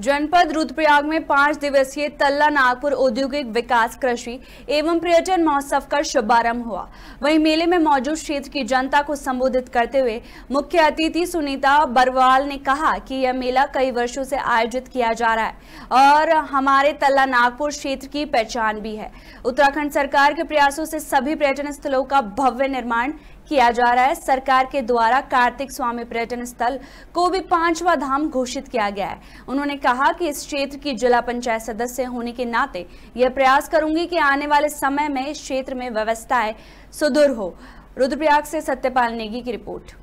जनपद रुद्रप्रयाग में पांच दिवसीय तल्ला नागपुर औद्योगिक विकास कृषि एवं पर्यटन महोत्सव का शुभारंभ हुआ वहीं मेले में मौजूद क्षेत्र की जनता को संबोधित करते हुए मुख्य अतिथि सुनीता बरवाल ने कहा कि यह मेला कई वर्षों से आयोजित किया जा रहा है और हमारे तल्ला नागपुर क्षेत्र की पहचान भी है उत्तराखंड सरकार के प्रयासों से सभी पर्यटन स्थलों का भव्य निर्माण किया जा रहा है सरकार के द्वारा कार्तिक स्वामी पर्यटन स्थल को भी पांचवा धाम घोषित किया गया है उन्होंने कहा कि इस क्षेत्र की जिला पंचायत सदस्य होने के नाते यह प्रयास करूंगी कि आने वाले समय में इस क्षेत्र में व्यवस्थाएं सुदूर हो रुद्रप्रयाग से सत्यपाल नेगी की रिपोर्ट